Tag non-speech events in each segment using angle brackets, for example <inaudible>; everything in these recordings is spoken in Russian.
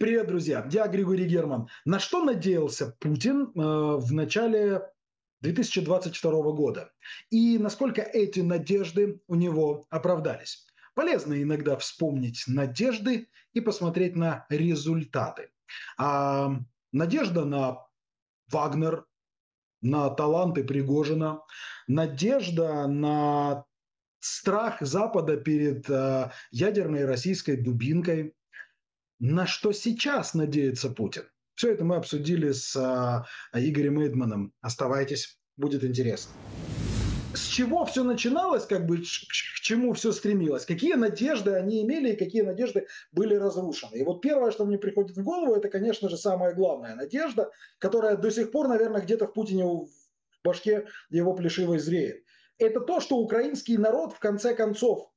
Привет, друзья! Я Григорий Герман. На что надеялся Путин э, в начале 2022 года? И насколько эти надежды у него оправдались? Полезно иногда вспомнить надежды и посмотреть на результаты. А, надежда на Вагнер, на таланты Пригожина, надежда на страх Запада перед э, ядерной российской дубинкой – на что сейчас надеется Путин. Все это мы обсудили с а, Игорем Эйдманом. Оставайтесь, будет интересно. С чего все начиналось, как бы к чему все стремилось, какие надежды они имели и какие надежды были разрушены. И вот первое, что мне приходит в голову, это, конечно же, самая главная надежда, которая до сих пор, наверное, где-то в Путине в башке его плешивой зреет. Это то, что украинский народ в конце концов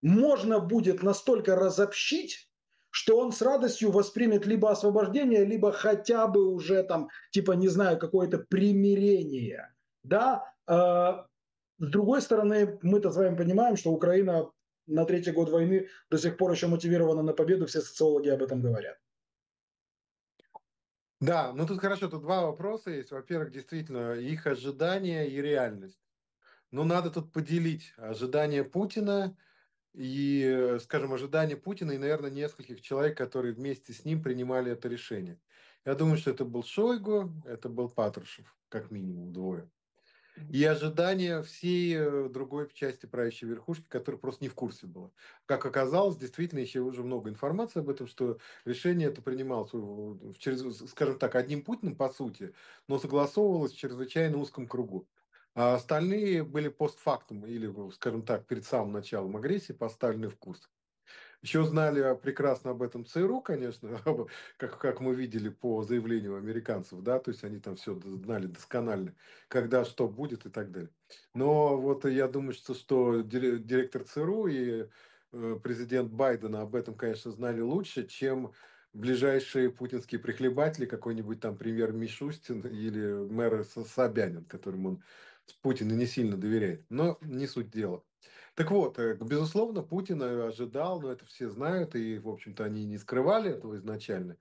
можно будет настолько разобщить, что он с радостью воспримет либо освобождение, либо хотя бы уже там, типа, не знаю, какое-то примирение. Да, э, с другой стороны, мы-то с вами понимаем, что Украина на третий год войны до сих пор еще мотивирована на победу, все социологи об этом говорят. Да, ну тут хорошо, тут два вопроса есть. Во-первых, действительно, их ожидания и реальность. Но ну, надо тут поделить ожидания Путина – и, э, скажем, ожидания Путина и, наверное, нескольких человек, которые вместе с ним принимали это решение. Я думаю, что это был Шойгу, это был Патрушев, как минимум двое. И ожидания всей э, другой части правящей верхушки, которая просто не в курсе была. Как оказалось, действительно, еще уже много информации об этом, что решение это принималось, через, скажем так, одним Путиным, по сути, но согласовывалось в чрезвычайно узком кругу. А остальные были постфактум или, скажем так, перед самым началом агрессии поставлены в курс. Еще знали а, прекрасно об этом ЦРУ, конечно, <laughs> как, как мы видели по заявлению американцев, да, то есть они там все знали досконально, когда что будет и так далее. Но вот я думаю, что, что директор ЦРУ и э, президент Байдена об этом, конечно, знали лучше, чем ближайшие путинские прихлебатели, какой-нибудь там премьер Мишустин или мэр Собянин, которым он Путин и не сильно доверяет. Но не суть дела. Так вот, э, безусловно, Путин э, ожидал, но это все знают, и, в общем-то, они не скрывали этого изначально,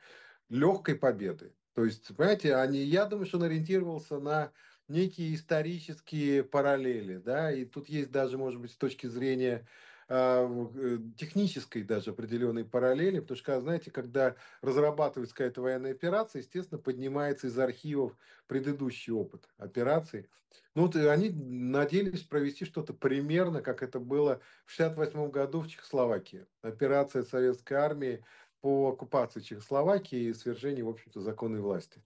легкой победы. То есть, понимаете, они, а я думаю, что он ориентировался на некие исторические параллели, да, и тут есть даже, может быть, с точки зрения а, э, технической даже определенной параллели, потому что, знаете, когда разрабатывается какая-то военная операция, естественно, поднимается из архивов предыдущий опыт операции. Ну, вот э, они надеялись провести что-то примерно, как это было в 1968 году в Чехословакии. Операция советской армии по оккупации Чехословакии и свержению, в общем-то, законной власти.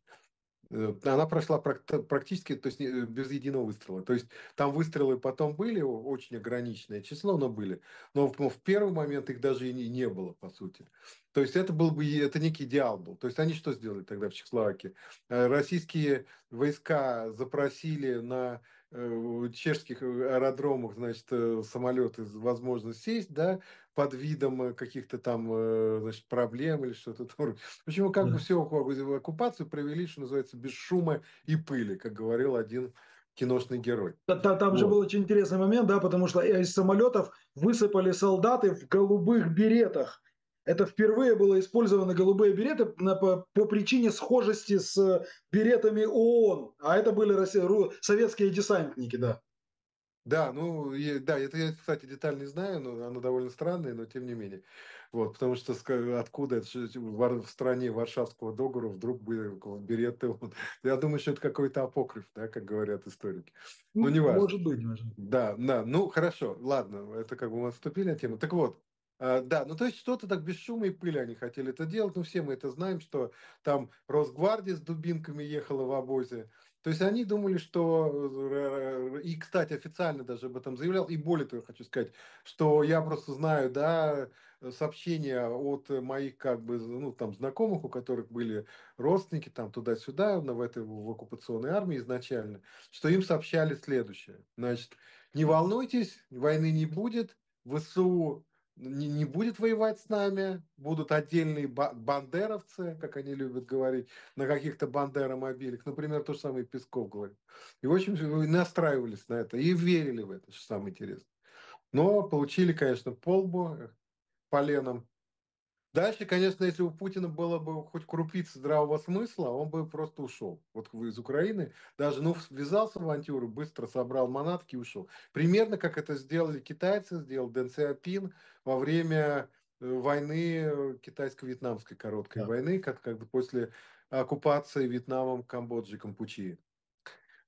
Э, она прошла практически то есть, без единого выстрела. То есть там выстрелы потом были, очень ограниченное число, но были. Но в, в первый момент их даже и не, не было, по сути. То есть это был бы это некий идеал был. То есть они что сделали тогда в Чехословакии? Э, российские войска запросили на э, чешских аэродромах, значит, самолеты возможность сесть, да, под видом э, каких-то там э, значит, проблем или что-то. Почему <laughs> как да. бы всю оккупацию провели, что называется, без шума и пыли, как говорил один киношный герой. Там, вот. же был очень интересный момент, да, потому что э, из самолетов высыпали солдаты в голубых беретах. Это впервые было использовано голубые береты на, по, по причине схожести с беретами ООН. А это были россия, ру, советские десантники, да. Да, ну, да, это я, кстати, деталь не знаю, но оно довольно странное, но тем не менее. Вот, потому что э, откуда это, в стране Варшавского договора вдруг были береты? Вот. <laughs> Я думаю, что это какой-то апокриф, да, как говорят историки. Ну, но ну, не важно. Может быть, может быть. Да, да, ну, хорошо, ладно, это как бы мы отступили от темы. Так вот, а, да, ну то есть что-то так без шума и пыли они хотели это делать. Ну все мы это знаем, что там Росгвардия с дубинками ехала в обозе. То есть они думали, что... Э, и, кстати, официально даже об этом заявлял. И более того, хочу сказать, что я просто знаю, да, сообщения от моих, как бы, ну, там, знакомых, у которых были родственники, там, туда-сюда, в этой в оккупационной армии изначально, что им сообщали следующее. Значит, не волнуйтесь, войны не будет, ВСУ не, не будет воевать с нами, будут отдельные бандеровцы, как они любят говорить, на каких-то бандеромобилях. Например, то же самое Песков говорит. И общем настраивались на это и верили в это, что самое интересное. Но получили, конечно, полбу э, поленом Дальше, конечно, если у Путина было бы хоть крупица здравого смысла, он бы просто ушел. Вот из Украины даже, ну, ввязался в авантюру, быстро собрал манатки и ушел. Примерно как это сделали китайцы, сделал Дэн Сяопин во время э, войны, э, китайско-вьетнамской короткой да. войны, как, как бы после оккупации Вьетнамом, Камбоджи, Кампучии.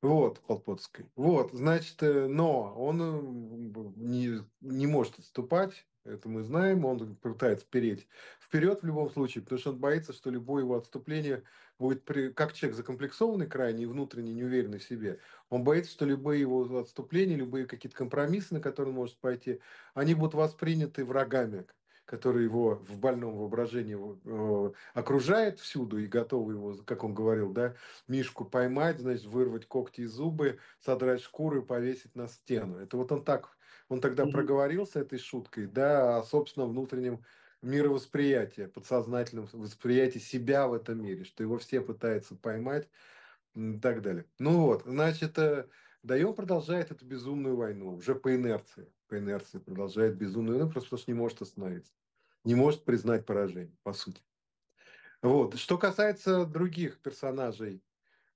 Вот, Полпотской. Вот, значит, э, но он не, не может отступать, это мы знаем, он пытается переть вперед в любом случае, потому что он боится, что любое его отступление будет, при... как человек закомплексованный крайне и внутренне неуверенный в себе, он боится, что любые его отступления, любые какие-то компромиссы, на которые он может пойти, они будут восприняты врагами, которые его в больном воображении э, окружает всюду и готовы его, как он говорил, да, мишку поймать, значит, вырвать когти и зубы, содрать шкуру и повесить на стену. Это вот он так он тогда mm-hmm. проговорился этой шуткой, да, о собственном внутреннем мировосприятии, подсознательном восприятии себя в этом мире, что его все пытаются поймать и так далее. Ну вот, значит, э, Даем продолжает эту безумную войну, уже по инерции. По инерции продолжает безумную войну, просто потому что не может остановиться. Не может признать поражение, по сути. Вот. Что касается других персонажей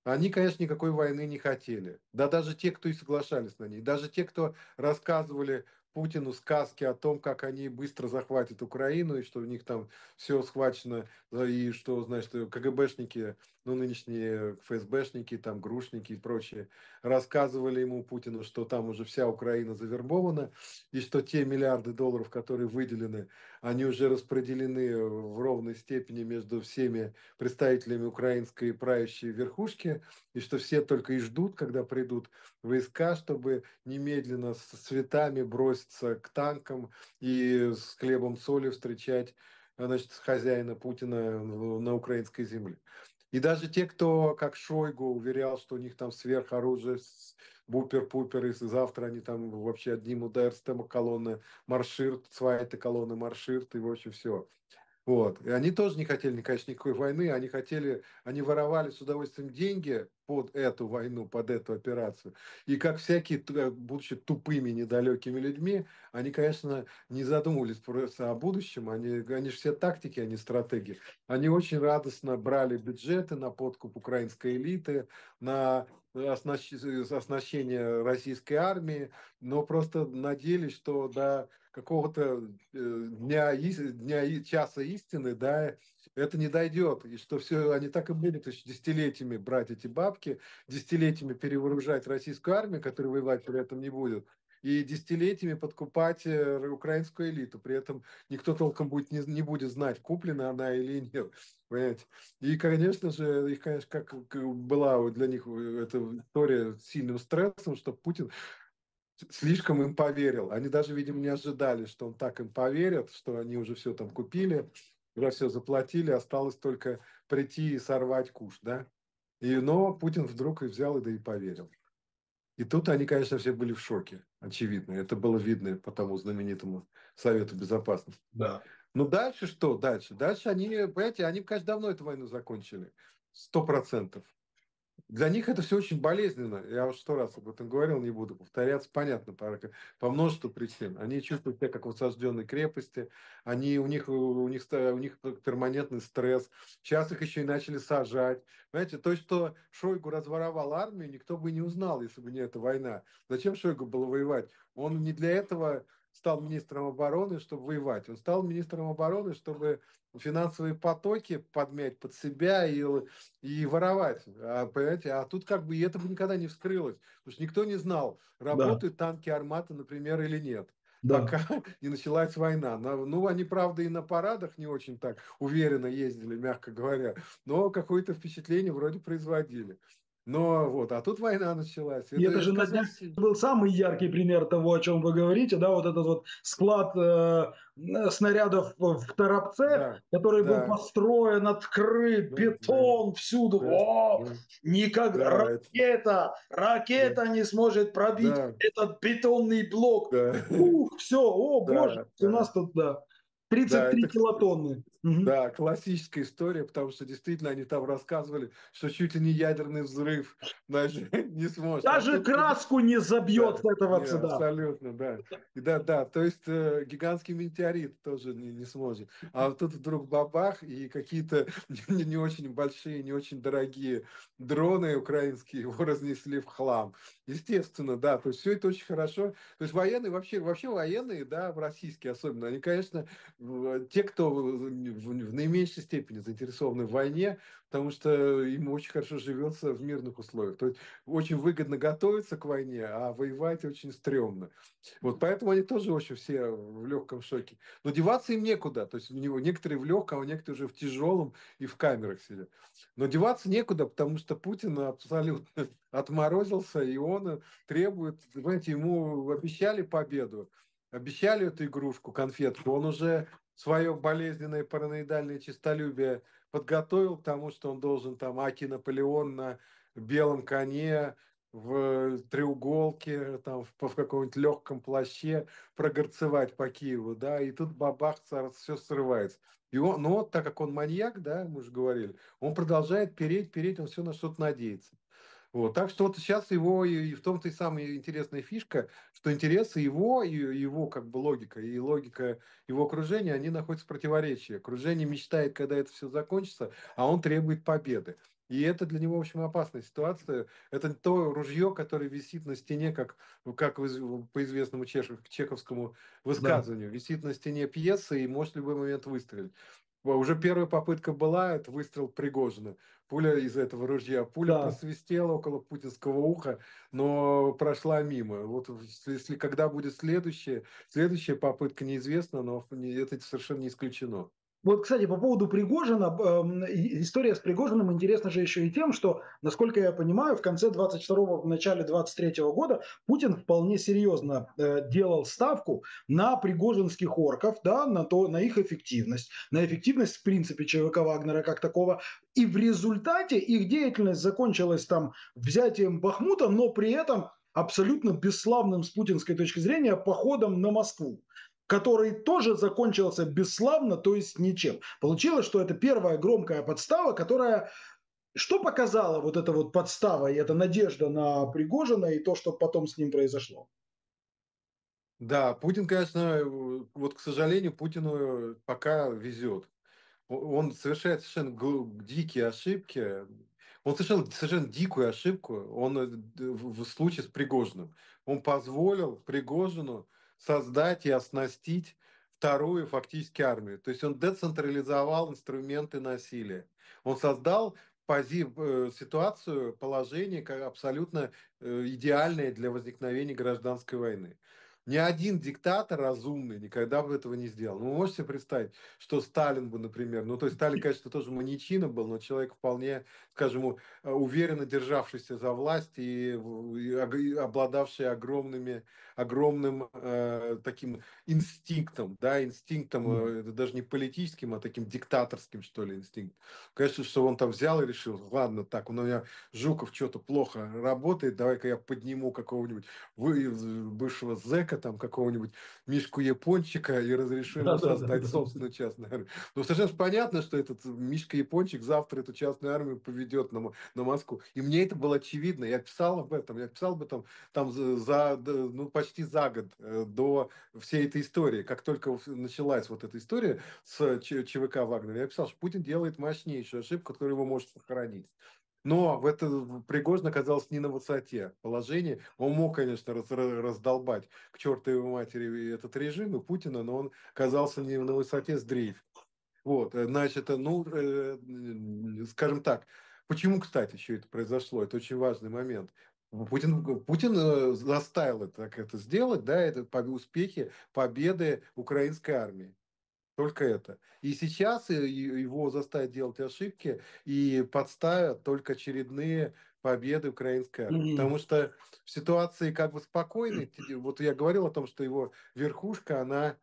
они, конечно, никакой войны не хотели. Да даже те, кто и соглашались на ней, даже те, кто рассказывали Путину сказки о том, как они быстро захватят Украину, и что у них там все схвачено, э, и что, значит, э, КГБшники ну, нынешние ФСБшники, там, грушники и прочие, рассказывали ему, Путину, что там уже вся Украина завербована, и что те миллиарды долларов, которые выделены, они уже распределены в ровной степени между всеми представителями украинской правящей верхушки, и что все только и ждут, когда придут войска, чтобы немедленно с цветами броситься к танкам и с хлебом соли встречать а, значит, хозяина Путина на украинской земле. И даже те, кто, как Шойгу, уверял, что у них там сверхоружие, бупер-пупер, и завтра они там вообще одним ударством колонны марширт, своя эта колонна марширт, и в общем все. Вот. И они тоже не хотели, конечно, никакой войны, они хотели, они воровали с удовольствием деньги под эту войну, под эту операцию. И как всякие, э, будучи тупыми, недалекими людьми, они, конечно, не задумывались просто о будущем, они, они же все тактики, они стратегии. Они очень радостно брали бюджеты на подкуп украинской элиты, на э, э, оснащение российской армии, но просто надеялись, что да какого-то э, дня, дня, часа истины, да, это не дойдет. И что все, они так и будут еще десятилетиями брать эти бабки, десятилетиями перевооружать российскую армию, которая воевать при этом не будет, и десятилетиями подкупать э, украинскую элиту. При этом никто толком будет, не, не будет знать, куплена она или нет. Понимаете? И, конечно же, их, конечно, как была для них э, эта история сильным стрессом, что Путин слишком им поверил. Они даже, видимо, не ожидали, что он так им поверит, что они уже все там купили, уже все заплатили, осталось только прийти и сорвать куш, да? И, но Путин вдруг и взял, и да и поверил. И тут они, конечно, все были в шоке, очевидно. Это было видно по тому знаменитому Совету Безопасности. Да. Ну дальше что? Дальше? Дальше они, понимаете, они, конечно, давно эту войну закончили. Сто процентов для них это все очень болезненно. Я уже сто раз об этом говорил, не буду повторяться. Понятно, по, по множеству причин. Они чувствуют себя как в осажденной крепости. Они, у, них, у, них, у них перманентный стресс. Сейчас их еще и начали сажать. Понимаете, то, что Шойгу разворовал армию, никто бы не узнал, если бы не эта война. Зачем Шойгу было воевать? Он не для этого стал министром обороны, чтобы воевать. Он стал министром обороны, чтобы финансовые потоки подмять под себя и, и воровать. А, понимаете? А тут как бы и это бы никогда не вскрылось. Потому что никто не знал, работают да. танки Армата, например, или нет да. пока <laughs> не началась война. Ну, они, правда, и на парадах не очень так уверенно ездили, мягко говоря, но какое-то впечатление вроде производили. Но вот, а тут война началась. И это, это же на был самый яркий пример того, о чем вы говорите, да, вот этот вот склад э, снарядов в Торопце, да, который да. был построен, открыт, да, бетон да, всюду. Да, о, да, никак да, ракета, ракета да, не сможет пробить да, этот бетонный блок. Да. Ух, все, о, боже, да, у нас тут, да. 33 да, килотонны. Это, Да, классическая история, потому что действительно они там рассказывали, что чуть ли не ядерный взрыв <laughs> даже не сможет. Даже а краску не забьет да, этого нет, да. Абсолютно, да. И да, да, то есть э, гигантский метеорит тоже не, не сможет. А тут вдруг бабах и какие-то <laughs> не, не очень большие, не очень дорогие дроны украинские его разнесли в хлам. Естественно, да, то есть все это очень хорошо. То есть военные, вообще, вообще военные, да, в российские особенно, они, конечно, Э, те, кто в, наименьшей степени заинтересованы в войне, потому что им очень хорошо живется в мирных условиях. То есть очень выгодно готовиться к войне, а воевать очень стрёмно. Вот поэтому они тоже очень все в легком шоке. Но деваться им некуда. То есть у него некоторые в легком, а некоторые уже в тяжелом и в камерах сидят. Но деваться некуда, потому что Путин абсолютно <laughs> отморозился, и он э, требует, понимаете, ему обещали победу обещали эту игрушку, конфетку, он уже свое болезненное параноидальное честолюбие подготовил к тому, что он должен там Аки Наполеон на белом коне, в треуголке, там, в, в каком-нибудь легком плаще прогорцевать по Киеву, да, и тут бабах, все срывается. И он, но ну, так как он маньяк, да, мы же говорили, он продолжает переть, переть, он все на что-то надеется. Вот. Так что вот сейчас его, и, и в том-то и самая интересная фишка, что интересы его, и его как бы логика, и логика его окружения, они находятся в противоречии. Окружение мечтает, когда это все закончится, а он требует победы. И это для него, в общем, опасная ситуация. Это то ружье, которое висит на стене, как, как по известному чеховскому высказыванию, да. висит на стене пьесы и может в любой момент выстрелить. Уже первая попытка была, это выстрел Пригожина. Пуля из этого ружья. Пуля да. просвистела около путинского уха, но прошла мимо. Вот если когда будет следующая, следующая попытка неизвестна, но это совершенно не исключено. Вот, кстати, по поводу Пригожина, эм, история с Пригожиным интересна же еще и тем, что, насколько я понимаю, в конце 22-го, в начале 23 -го года Путин вполне серьезно э, делал ставку на пригожинских орков, да, на, то, на их эффективность, на эффективность, в принципе, ЧВК Вагнера как такого. И в результате их деятельность закончилась там взятием Бахмута, но при этом абсолютно бесславным с путинской точки зрения походом на Москву который тоже закончился бесславно, то есть ничем. Получилось, что это первая громкая подстава, которая что показала вот эта вот подстава и эта надежда на Пригожина и то, что потом с ним произошло? Да, Путин, конечно, вот, к сожалению, Путину пока везет. Он совершает совершенно дикие ошибки. Он совершил совершенно дикую ошибку. Он э, в случае с Пригожиным. Он позволил Пригожину создать и оснастить вторую фактически армию. То есть он децентрализовал инструменты насилия. Он создал пози- э, ситуацию, положение как абсолютно э, идеальное для возникновения гражданской войны. Ни один диктатор разумный никогда бы этого не сделал. Ну, вы можете представить, что Сталин бы, например, ну, то есть Сталин, конечно, тоже маньячина был, но человек вполне, скажем, э, уверенно державшийся за власть и, и обладавший огромными огромным э, таким инстинктом, да, инстинктом, mm. э, даже не политическим, а таким диктаторским, что ли, инстинкт. Конечно, что он там взял и решил, ладно, так, у меня Жуков что-то плохо работает, давай-ка я подниму какого-нибудь вы, бывшего зэка, там, какого-нибудь Мишку Япончика и разрешу ему создать собственную частную армию. Ну, совершенно понятно, что этот Мишка Япончик завтра эту частную армию поведет на, на Москву. И мне это было очевидно, я писал об этом, я писал об этом там за, за ну, почти почти за год э, до всей этой истории, как только началась вот эта история с ЧВК Вагнера, я писал, что Путин делает мощнейшую ошибку, которая его может сохранить. Но в это Пригожин оказался не на высоте положения. Он мог, конечно, раз, раздолбать к чертовой матери этот режим и Путина, но он оказался не на высоте с дрейф. Вот, э, значит, э, ну, скажем так, Почему, кстати, еще это произошло? Это очень важный момент. Путин, э, Путин э, заставил это, так это сделать, да, это по успехи, победы украинской армии. Только это. И сейчас э, его заставят делать ошибки и подставят только очередные победы украинской армии. Mm-hmm. Потому что в ситуации как бы спокойной, <clears throat> вот я говорил о том, что его верхушка, она,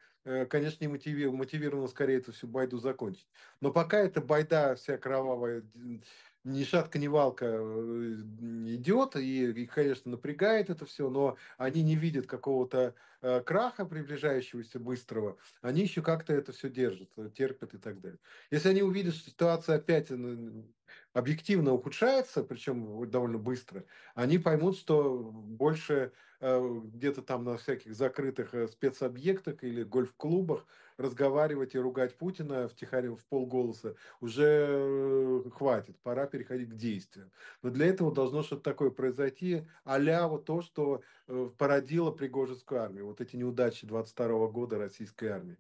конечно, не мотивирована, мотивирована скорее эту всю байду закончить. Но пока эта байда вся кровавая ни шатка, ни валка э, идет, и, и, конечно, напрягает это все, но они не видят какого-то э, краха приближающегося быстрого, они еще как-то это все держат, э, терпят и так далее. Если они увидят, что ситуация опять э, объективно ухудшается, причем довольно быстро, они поймут, что больше э, где-то там на всяких закрытых э, спецобъектах или гольф-клубах разговаривать и ругать Путина в втихаря в полголоса уже э, хватит, пора переходить к действиям. Но для этого должно что-то такое произойти, а вот то, что породило Пригожинскую армию, вот эти неудачи 22 года российской армии.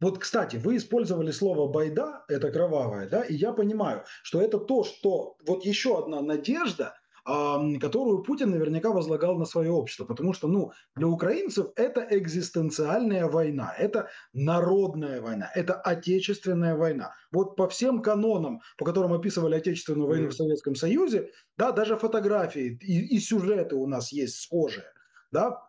Вот, кстати, вы использовали слово «байда», это кровавое, да, и я понимаю, что это то, что вот еще одна надежда, которую Путин наверняка возлагал на свое общество, потому что, ну, для украинцев это экзистенциальная война, это народная война, это отечественная война. Вот по всем канонам, по которым описывали отечественную войну mm в Советском Союзе, да, даже фотографии и, и сюжеты у нас есть схожие, да,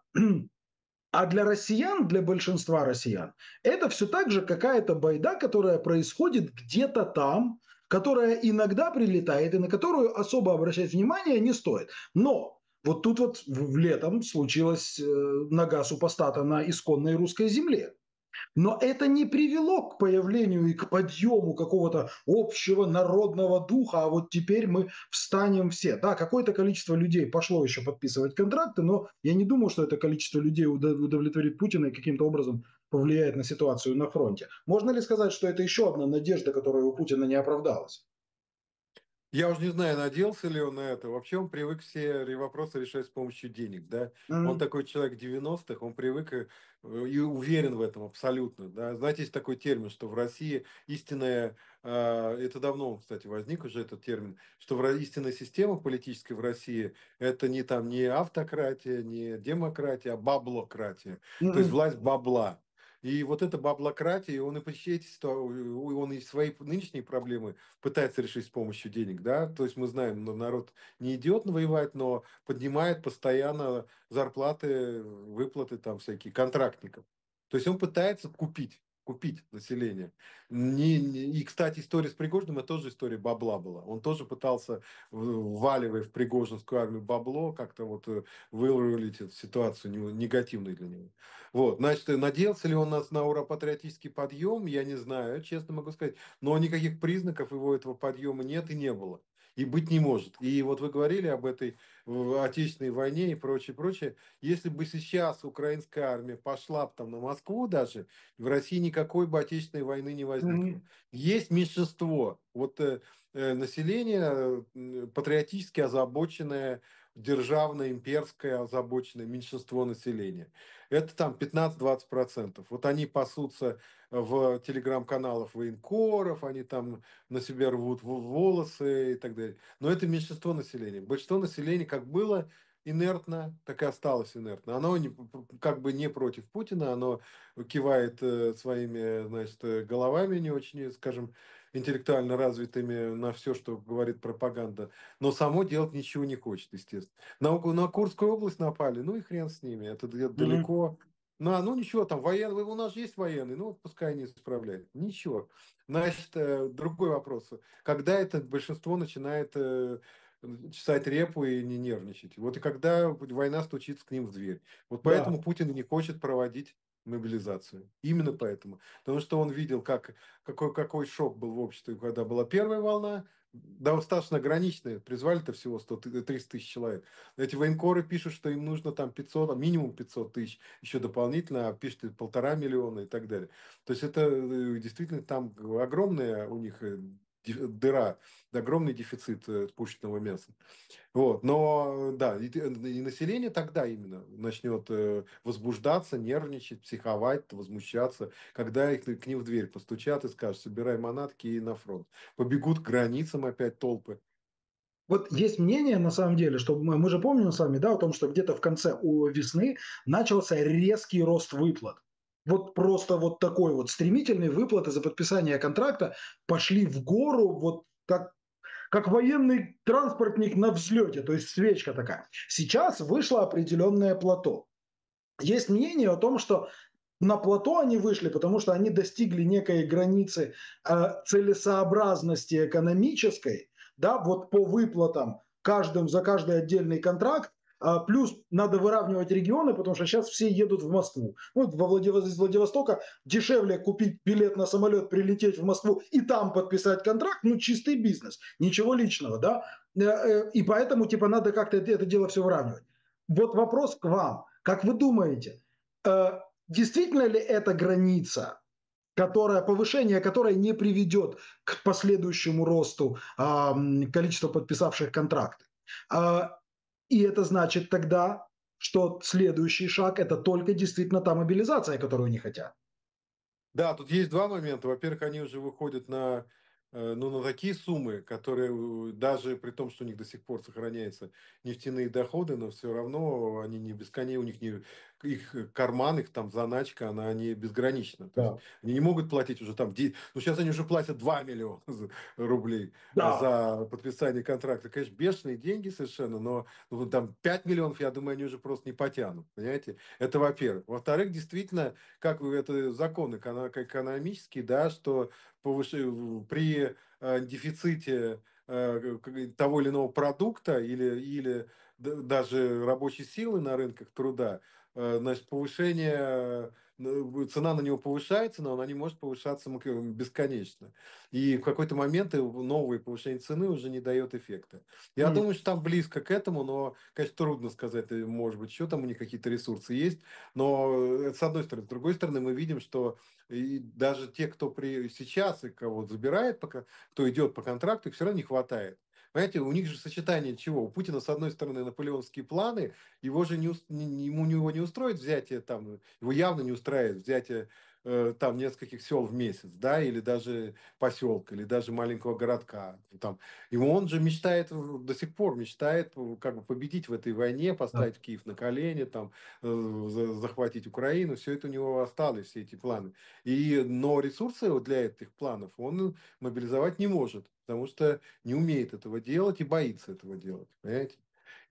а для россиян, для большинства россиян, это все так же какая-то байда, которая происходит где-то там, которая иногда прилетает и на которую особо обращать внимание не стоит. Но вот тут вот в летом случилась э, нога супостата на исконной русской земле. Но это не привело к появлению и к подъему какого-то общего народного духа, а вот теперь мы встанем все. Да, какое-то количество людей пошло еще подписывать контракты, но я не думаю, что это количество людей удовлетворит Путина и каким-то образом повлияет на ситуацию на фронте. Можно ли сказать, что это еще одна надежда, которая у Путина не оправдалась? Я уже не знаю, надеялся ли он на это. Вообще он привык все вопросы решать с помощью денег, да. Mm-hmm. Он такой человек 90-х, он привык э, и уверен в этом абсолютно. Да? Знаете, есть такой термин, что в России истинная, а, это давно, кстати, возник уже этот термин, что в истинная система политическая в России это не там не автократия, не демократия, а баблократия. Mm-hmm. То есть власть бабла. И вот эта баблократия, он и почти эти он и свои нынешние проблемы пытается решить с помощью денег, да, то есть мы знаем, народ не идет воевать, но поднимает постоянно зарплаты, выплаты там всякие контрактников. То есть он пытается купить купить население. Не, не, и, кстати, история с Пригожным это тоже история бабла была. Он тоже пытался, вваливая в Пригожинскую армию бабло, как-то вот э, вырулить эту ситуацию негативную для него. Вот, значит, надеялся ли он нас на ура подъем, я не знаю, честно могу сказать. Но никаких признаков его этого подъема нет и не было. И быть не может. И вот вы говорили об этой в Отечественной войне и прочее, прочее. Если бы сейчас украинская армия пошла бы там на Москву даже, в России никакой бы Отечественной войны не возникло. Mm-hmm. Есть меньшинство вот, э, э население патриотически озабоченное державное, имперское озабоченное меньшинство населения. Это там 15-20%. Вот они пасутся в телеграм-каналах военкоров, они там на себе рвут волосы и так далее. Но это меньшинство населения. Большинство населения как было инертно, так и осталось инертно. Оно не, как бы не против Путина, оно кивает э, своими значит, э, головами не очень, скажем, интеллектуально развитыми на все, что говорит пропаганда, но само делать ничего не хочет, естественно. На, на Курскую область напали, ну и хрен с ними, это mm-hmm. далеко, на, ну ничего, там военные, у нас есть военные, ну пускай они исправляют. Ничего. Значит, э, другой вопрос. Когда это большинство начинает э, чесать репу и не нервничать? Вот и когда война стучится к ним в дверь. Вот поэтому да. Путин не хочет проводить мобилизацию. Именно поэтому. Потому что он видел, как, какой, какой шок был в обществе, когда была первая волна, да, достаточно ограниченные, призвали-то всего 100, 300 тысяч человек. Эти военкоры пишут, что им нужно там 500, а минимум 500 тысяч, еще дополнительно, а пишут полтора миллиона и так далее. То есть это э, действительно там огромная у них э, дыра, огромный дефицит э, пушечного мяса. Вот. Но да, и, и население тогда именно начнет э, возбуждаться, нервничать, психовать, возмущаться, когда их, э, к ним в дверь постучат и скажут, собирай манатки и на фронт. Побегут к границам опять толпы. Вот есть мнение, на самом деле, что мы, мы же помним с вами, да, о том, что где-то в конце весны начался резкий рост выплат вот просто вот такой вот стремительные выплаты за подписание контракта пошли в гору, вот как как военный транспортник на взлете, то есть свечка такая. Сейчас вышло определенное плато. Есть мнение о том, что на плато они вышли, потому что они достигли некой границы э, целесообразности экономической, да, вот по выплатам каждым за каждый отдельный контракт, а, плюс надо выравнивать регионы, потому что сейчас все едут в Москву. Вот во Владив... из Владивостока дешевле купить билет на самолет, прилететь в Москву и там подписать контракт, ну чистый бизнес, ничего личного, да? Э, э, и поэтому типа надо как-то это дело все выравнивать. Вот вопрос к вам. Как вы думаете, э, действительно ли эта граница, которая, повышение которое не приведет к последующему росту э, количества подписавших контракты? Э, и это значит тогда, что следующий шаг – это только действительно та мобилизация, которую они хотят. Да, тут есть два момента. Во-первых, они уже выходят на, э, ну, на такие суммы, которые э, даже при том, что у них до сих пор сохраняются нефтяные доходы, но все равно они не бесконечны, у них не их э, карман, их там заначка, она не безгранична. Да. они не могут платить уже там... Ну, сейчас они уже платят 2 миллиона <laughs> рублей э, да. за подписание контракта. Конечно, бешеные деньги совершенно, но ну, там 5 миллионов, я думаю, они уже просто не потянут. Понимаете? Это во-первых. Во-вторых, действительно, как вы это законы, экономические, да, что повыш... при э, дефиците э, того или иного продукта или, или даже рабочей силы на рынках труда, значит, э, повышение, э, цена на него повышается, но она не может повышаться э, бесконечно. И в какой-то момент новое повышение цены уже не дает эффекта. Я mm. думаю, что там близко к этому, но, конечно, трудно сказать, может быть, еще там у них какие-то ресурсы есть, но с одной стороны. С другой стороны, мы видим, что и даже те, кто при, сейчас и кого забирает, пока, кто идет по контракту, их все равно не хватает. Понимаете, у них же сочетание чего? У Путина, с одной стороны, наполеонские планы, его же не, ему него не устроит взятие там, его явно не устраивает взятие э, там нескольких сел в месяц, да, или даже поселка, или даже маленького городка. Ну, там. И он же мечтает, до сих пор мечтает как бы победить в этой войне, поставить да. Киев на колени, там, э, захватить Украину, все это у него осталось, все эти планы. И, но ресурсы для этих планов он мобилизовать не может потому что не умеет этого делать и боится этого делать, понимаете?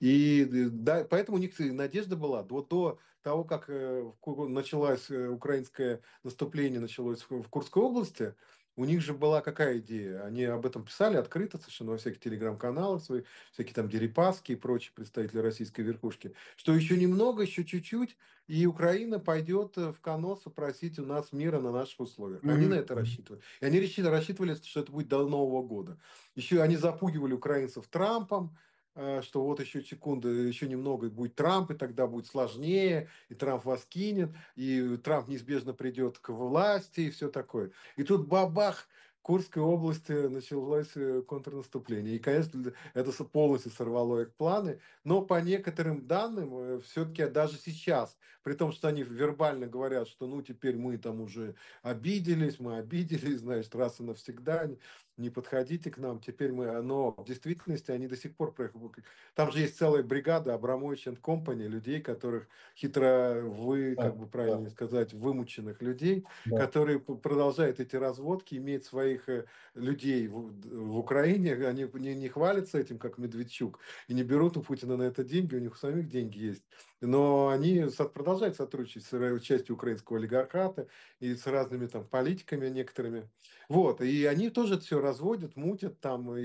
И э, да, поэтому у них надежда была до, до того, как э, началось э, украинское наступление, началось в Курской области, у них же была какая идея? Они об этом писали открыто совершенно во всяких телеграм-каналах, свои, всякие там Дерипаски и прочие представители российской верхушки, что еще немного, еще чуть-чуть, и Украина пойдет э, в Коносу просить у нас мира на наших условиях. Mm-hmm. Они на это рассчитывали. И они рассчитывали, что это будет до Нового года. Еще они запугивали украинцев Трампом, Э, что вот еще секунда, еще немного и будет Трамп, и тогда будет сложнее, и Трамп вас кинет, и Трамп неизбежно придет к власти и все такое. И тут бабах, Курской области э, началось э, контрнаступление. И, конечно, это полностью сорвало их планы, но по некоторым данным, все-таки а даже сейчас, при том, что они вербально говорят, что ну теперь мы там уже обиделись, мы обиделись, <laughs> значит, раз и навсегда, не подходите к нам, теперь мы, а, но в действительности они до сих пор, проехали. там же есть целая бригада Абрамович and Company, людей, которых хитро, вы, как бы правильно да. сказать, вымученных людей, да. которые продолжают эти разводки, имеют своих э, людей в, в Украине, они не, не хвалятся этим, как Медведчук, и не берут у Путина на это деньги, у них у самих деньги есть но они продолжают сотрудничать с частью украинского олигархата и с разными там политиками некоторыми. Вот, и они тоже все разводят, мутят там и,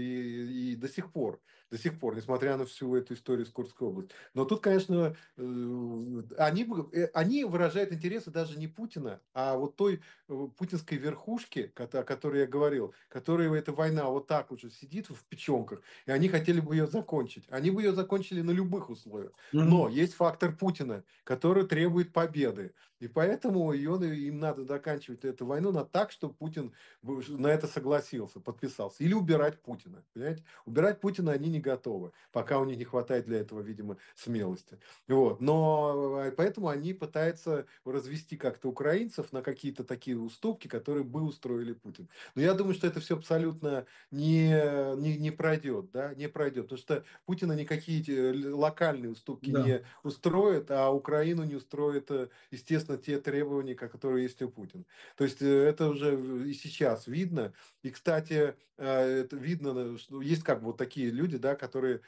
и до сих пор до сих пор, несмотря на всю эту историю с Курской областью. Но тут, конечно, э, они, э, они выражают интересы даже не Путина, а вот той э, путинской верхушки, о которой я говорил, которая эта война вот так уже сидит в печенках, и они хотели бы ее закончить. Они бы ее закончили на любых условиях. Но есть фактор Путина, который требует победы. И поэтому он, им надо доканчивать эту войну на так, чтобы Путин на это согласился, подписался. Или убирать Путина. Понимаете? Убирать Путина они не готовы, пока у них не хватает для этого, видимо, смелости. Вот. Но а, поэтому они пытаются развести как-то украинцев на какие-то такие уступки, которые бы устроили Путин. Но я думаю, что это все абсолютно не, не, не пройдет. Да? Не пройдет. Потому что Путина никакие э, локальные уступки да. не устроят, а Украину не устроит, э, естественно, соответственно, те требования, которые есть у Путина. То есть э, это уже и сейчас видно. И, кстати, а, это видно, что есть как бы вот такие люди, да, которые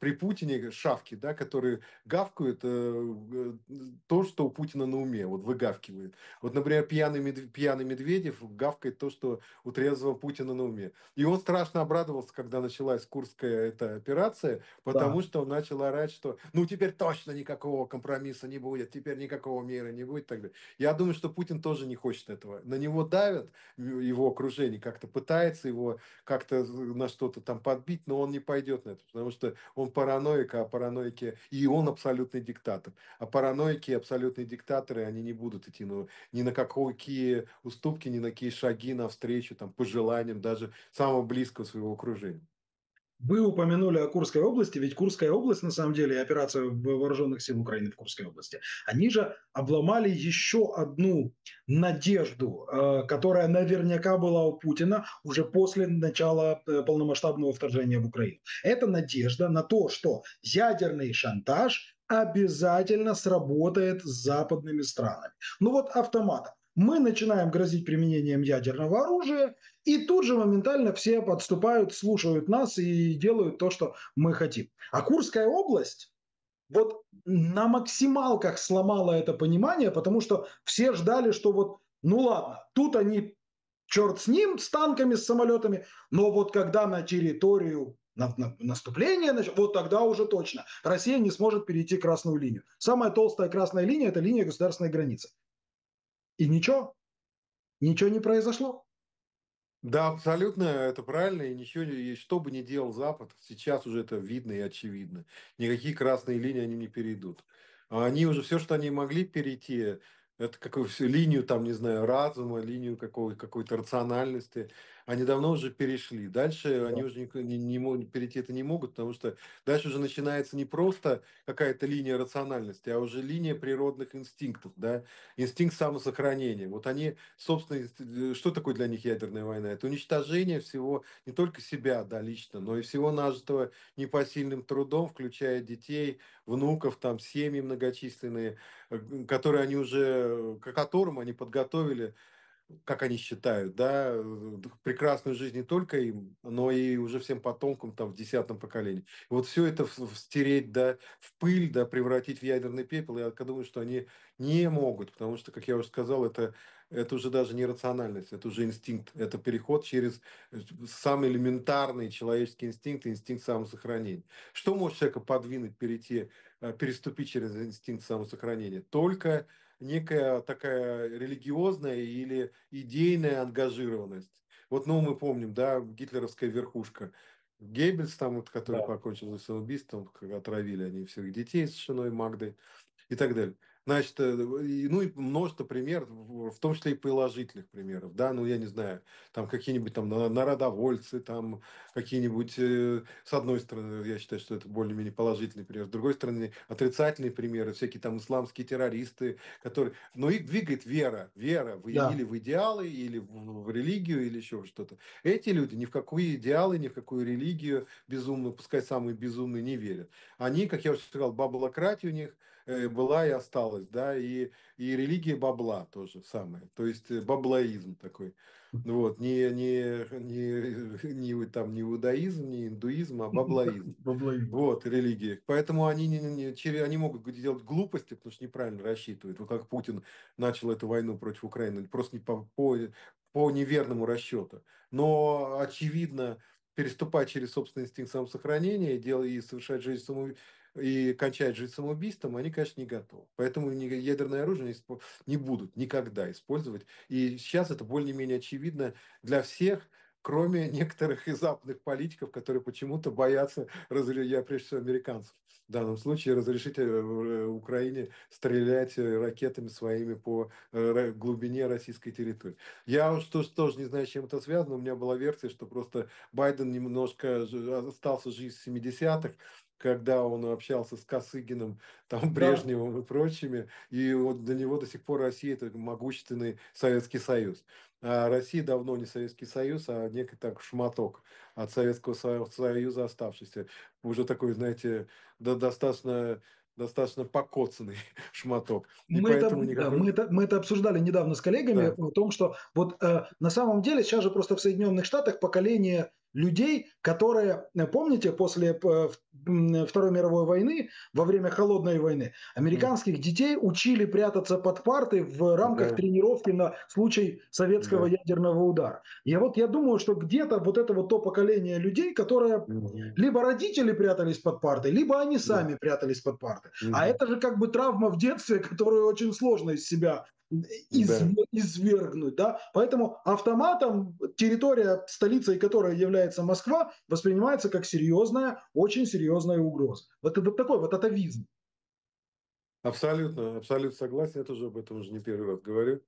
при Путине шавки, да, которые гавкают э, то, что у Путина на уме, вот выгавкивает. Вот, например, пьяный, Медведев, пьяный Медведев гавкает то, что у трезвого Путина на уме. И он страшно обрадовался, когда началась курская эта операция, потому да. что он начал орать, что ну теперь точно никакого компромисса не будет, теперь никакого мира не будет так далее. Я думаю, что Путин тоже не хочет этого. На него давят, его окружение как-то пытается его как-то на что-то там подбить, но он не пойдет на это, потому что он параноик, а параноики, и он абсолютный диктатор. А параноики абсолютные диктаторы, они не будут идти ну, ни на какие уступки, ни на какие шаги навстречу, там, по пожеланиям даже самого близкого своего окружения. Вы упомянули о Курской области, ведь Курская область, на самом деле, и операция вооруженных сил Украины в Курской области, они же обломали еще одну надежду, э, которая наверняка была у Путина уже после начала э, полномасштабного вторжения в Украину. Это надежда на то, что ядерный шантаж обязательно сработает с западными странами. Ну вот автоматом мы начинаем грозить применением ядерного оружия, и тут же моментально все подступают, слушают нас и делают то, что мы хотим. А Курская область вот на максималках сломала это понимание, потому что все ждали, что вот, ну ладно, тут они, черт с ним, с танками, с самолетами, но вот когда на территорию на, на, наступление, вот тогда уже точно Россия не сможет перейти красную линию. Самая толстая красная линия – это линия государственной границы. И ничего, ничего не произошло. Да, абсолютно это правильно. И ничего, и что бы ни делал Запад, сейчас уже это видно и очевидно. Никакие красные линии они не перейдут. А они уже все, что они могли перейти, это какую то линию там, не знаю, разума, линию какой, какой-то рациональности они давно уже перешли. Дальше да. они уже не, не, не перейти это не могут, потому что дальше уже начинается не просто какая-то линия рациональности, а уже линия природных инстинктов, да, инстинкт самосохранения. Вот они, собственно, э, что такое для них ядерная война? Это уничтожение всего, не только себя, да, лично, но и всего нажитого непосильным трудом, включая детей, внуков, там, семьи многочисленные, э, которые они уже, к которым они подготовили как они считают, да, прекрасную жизнь не только им, но и уже всем потомкам там в десятом поколении. И вот все это стереть, да, в пыль, да, превратить в ядерный пепел, я думаю, что они не могут, потому что, как я уже сказал, это, это уже даже не рациональность, это уже инстинкт, это переход через э, самый элементарный человеческий инстинкт, инстинкт самосохранения. Что может человека подвинуть, перейти, э, переступить через инстинкт самосохранения? Только некая такая религиозная или идейная ангажированность. Вот, ну, мы помним, да, гитлеровская верхушка. Геббельс, там, вот, который да. покончил с самоубийством, отравили они всех детей с женой Магдой и так далее. Значит, э, ну и множество примеров, в том числе и положительных примеров, да, ну я не знаю, там какие-нибудь там народовольцы, там какие-нибудь, э, с одной стороны, я считаю, что это более-менее положительный пример, с другой стороны, отрицательные примеры, всякие там исламские террористы, которые, но ну, их двигает вера, вера в, да. или в идеалы, или в, в религию, или еще что-то. Эти люди ни в какую идеалы, ни в какую религию безумно, пускай самые безумные, не верят. Они, как я уже сказал, баблократия у них – Э, была и осталась, да, и, и религия бабла тоже самое, то есть э, баблоизм такой, вот, не, не, не, не, там, не иудаизм, не индуизм, а <laughs> баблоизм, вот, религии, поэтому они, не, не, они могут делать глупости, потому что неправильно рассчитывают, вот как Путин начал эту войну против Украины, просто не по, по, по неверному расчету, но очевидно, переступать через собственный инстинкт самосохранения и, делать, и совершать жизнь самоубийством, и кончает жить самоубийством, они, конечно, не готовы. Поэтому ядерное оружие не, не будут никогда использовать. И сейчас это более-менее очевидно для всех, кроме некоторых из западных политиков, которые почему-то боятся, я прежде всего американцев, в данном случае разрешить э, э, Украине стрелять э, ракетами своими по глубине российской территории. Я уж тоже, тоже не знаю, с чем это связано. У меня была версия, что просто Байден немножко остался жить в 70-х, когда он общался с Косыгиным, <laughs> там, Брежневым и прочими, и вот для него до сих пор Россия – это могущественный Советский Союз. А Россия давно не Советский Союз, а некий так шматок от Советского Союза оставшийся. Уже такой, знаете, да, достаточно достаточно покоцанный <laughs> шматок. мы это, никакой... да, мы, это, мы это обсуждали недавно с коллегами да. о том, что вот э, на самом деле сейчас же просто в Соединенных Штатах поколение людей, которые, э, помните, после э, Второй мировой войны, во время Холодной войны, американских детей учили прятаться под парты в рамках да. тренировки на случай советского да. ядерного удара. Я вот я думаю, что где-то вот это вот то поколение людей, которые да. либо родители прятались под парты, либо они сами да. прятались под парты. Да. А это же как бы травма в детстве, <laughs> которую очень сложно из себя изв... да. извергнуть. Да? Поэтому автоматом территория столицей которой является Москва воспринимается как серьезная, очень серьезная угроза. Вот это такой вот атовизм. Абсолютно, абсолютно согласен. Я тоже об этом уже не первый раз говорю.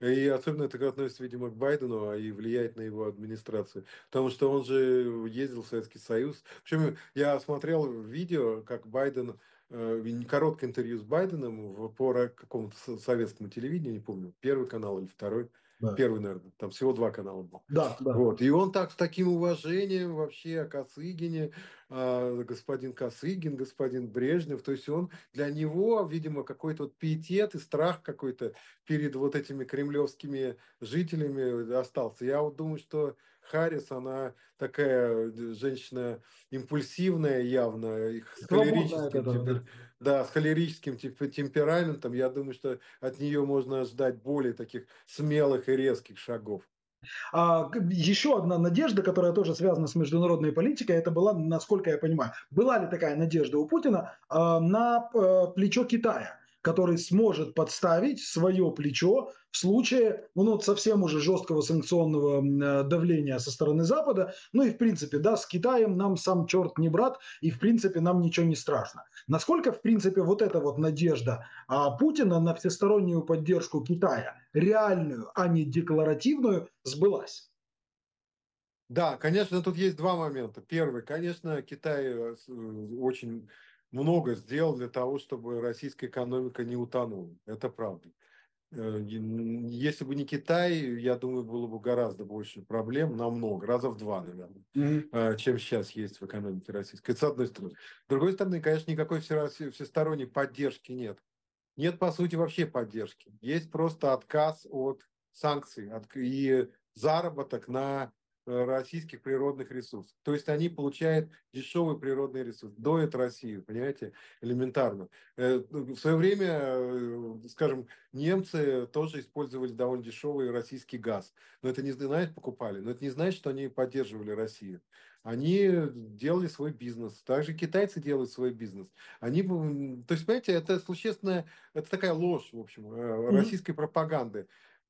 И особенно это относится, видимо, к Байдену, а и влияет на его администрацию. Потому что он же ездил в Советский Союз. Причем я смотрел видео, как Байден Э, короткое интервью с Байденом по какому-то советскому телевидению, не помню, первый канал или второй, да. первый, наверное, там всего два канала было. Да, да. Вот. И он так с таким уважением вообще о Косыгине, э, господин Косыгин, господин Брежнев, то есть он для него, видимо, какой-то вот пиетет и страх какой-то перед вот этими кремлевскими жителями э, остался. Я вот думаю, что Харрис, она такая э, женщина импульсивная явно, с холерическим, темпер... да. Да, с холерическим типа, темпераментом. Я думаю, что от нее можно ждать более таких смелых и резких шагов. А, еще одна надежда, которая тоже связана с международной политикой, это была, насколько я понимаю, была ли такая надежда у Путина а, на э, плечо Китая? который сможет подставить свое плечо в случае ну, ну, совсем уже жесткого санкционного э, давления со стороны Запада. Ну и в принципе, да, с Китаем нам сам черт не брат, и в принципе нам ничего не страшно. Насколько в принципе вот эта вот надежда а, Путина на всестороннюю поддержку Китая, реальную, а не декларативную, сбылась? Да, конечно, тут есть два момента. Первый, конечно, Китай э, э, очень много сделал для того, чтобы российская экономика не утонула. Это правда. Э, если бы не Китай, я думаю, было бы гораздо больше проблем, намного, раза в два, наверное, mm-hmm. Э, чем сейчас есть в экономике российской. Это с одной стороны. С другой стороны, конечно, никакой всесторонней поддержки нет. Нет, по сути, вообще поддержки. Есть просто отказ от санкций от, и заработок на Э, российских природных ресурсов. То есть они получают дешевый природный ресурс, доят Россию, понимаете, элементарно. Э, в свое время, э, скажем, немцы тоже использовали довольно дешевый российский газ. Но это не значит, покупали, но это не значит, что они поддерживали Россию. Они делали свой бизнес. Также китайцы делают свой бизнес. Они, то есть, понимаете, это существенная, это такая ложь, в общем, российской mm-hmm. пропаганды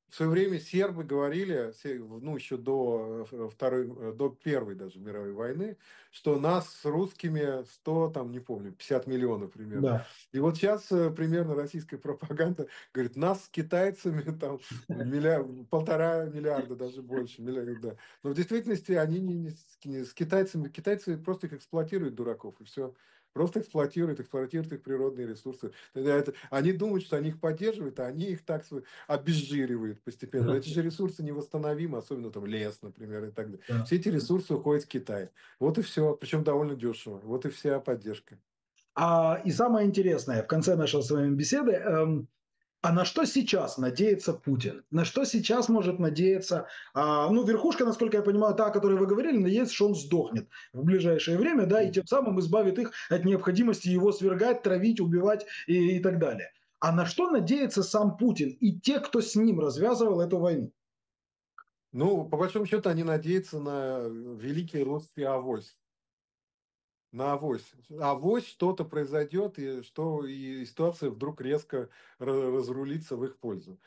в свое время сербы говорили, ну, еще до, э, второй, э, до Первой даже мировой войны, что нас с русскими 100, там, не помню, 50 миллионов примерно. Да. И вот сейчас э, примерно российская пропаганда говорит, нас с китайцами <laughs> там миллиард, полтора миллиарда, даже больше, миллиарда. Но в действительности они не, не, с китайцами, китайцы просто их эксплуатируют, дураков, и все. Просто эксплуатируют, эксплуатируют их природные ресурсы. Э, это, они думают, что они их поддерживают, а они их так обезжиривают постепенно. Да. Эти же ресурсы невосстановимы, особенно там лес, например, и так далее. Да. Все эти ресурсы уходят в Китай. Вот и все. Причем довольно дешево. Вот и вся поддержка. А, и самое интересное, в конце нашей с вами беседы, эм, а на что сейчас надеется Путин? На что сейчас может надеяться... А, ну, верхушка, насколько я понимаю, та, о которой вы говорили, надеется, что он сдохнет в ближайшее время, да, и тем самым избавит их от необходимости его свергать, травить, убивать и, и так далее. А на что надеется сам Путин и те, кто с ним развязывал эту войну? Ну, по большому счету, они надеются на э, великий рост и авось на авось. А авось что-то произойдет, и, что, и ситуация вдруг резко разрулится в их пользу.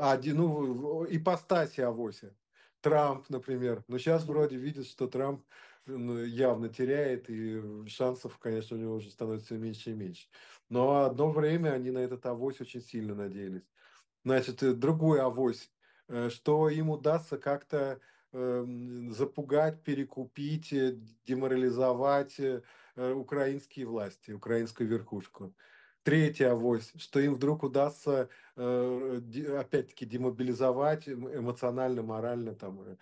Один, а ну, ипостаси авося. Трамп, например. Но сейчас вроде видит, что Трамп ну, явно теряет, и шансов, конечно, у него уже становится все меньше и меньше. Но одно время они на этот авось очень сильно надеялись. Значит, э, другой авось, э, что им удастся как-то Эм, запугать, перекупить, э, деморализовать э, э, украинские власти, украинскую верхушку. Третья авось, что им вдруг удастся опять-таки демобилизовать эм, эмоционально, морально, там,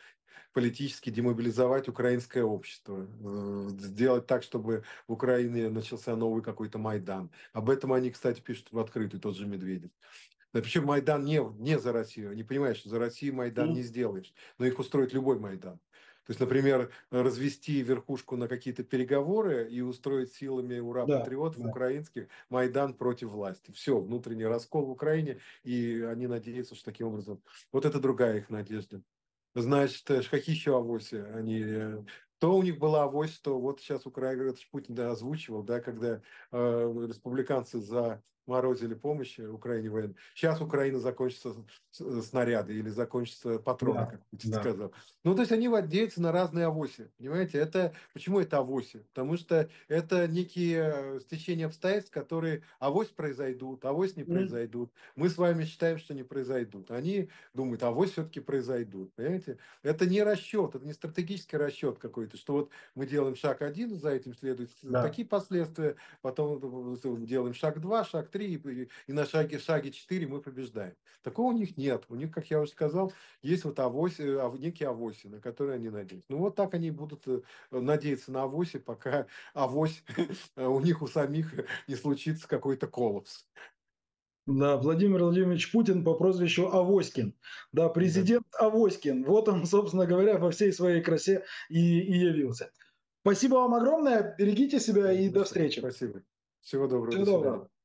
политически демобилизовать украинское общество, сделать так, чтобы в Украине начался новый какой-то Майдан. Об этом они, кстати, пишут в открытую, тот же Медведев. Но причем Майдан не, не за Россию. Они понимают, что за Россию Майдан не сделаешь. Но их устроит любой Майдан. То есть, например, развести верхушку на какие-то переговоры и устроить силами ура-патриотов да, украинских Майдан против власти. Все, внутренний раскол в Украине, и они надеются, что таким образом... Вот это другая их надежда. Значит, какие э, еще авоси? Они а э, то у них была авось, то вот сейчас Украина, это же Путин да, озвучивал, да, когда э, республиканцы за морозили помощь Украине военно. Сейчас Украина закончится э, снаряды или закончится патроны, да, как Путин да. сказал. Ну, то есть они надеются на разные авоси. Понимаете, это почему это авоси? Потому что это некие э, стечения обстоятельств, которые авось произойдут, авось не произойдут. Мы с вами считаем, что не произойдут. Они думают, авось все-таки произойдут. Понимаете? Это не расчет, это не стратегический расчет какой-то, что вот мы делаем шаг один, за этим следуют э, да. такие последствия, потом делаем шаг два, шаг три 3 и, на шаге, шаге четыре мы побеждаем. Такого у них нет. У них, как я уже сказал, есть вот авось, э, некие авоси, на которые они надеются. Ну вот так они будут э, надеяться на авоси, пока авось <laughs> э, у них у самих не случится какой-то коллапс. Да, Владимир Владимирович Путин по прозвищу Авоськин. Да, президент Авоськин. Вот он, <laughs> собственно говоря, во всей своей красе и, и явился. Спасибо вам огромное. Берегите себя и до встречи. Спасибо. Всего доброго. Всего до доброго.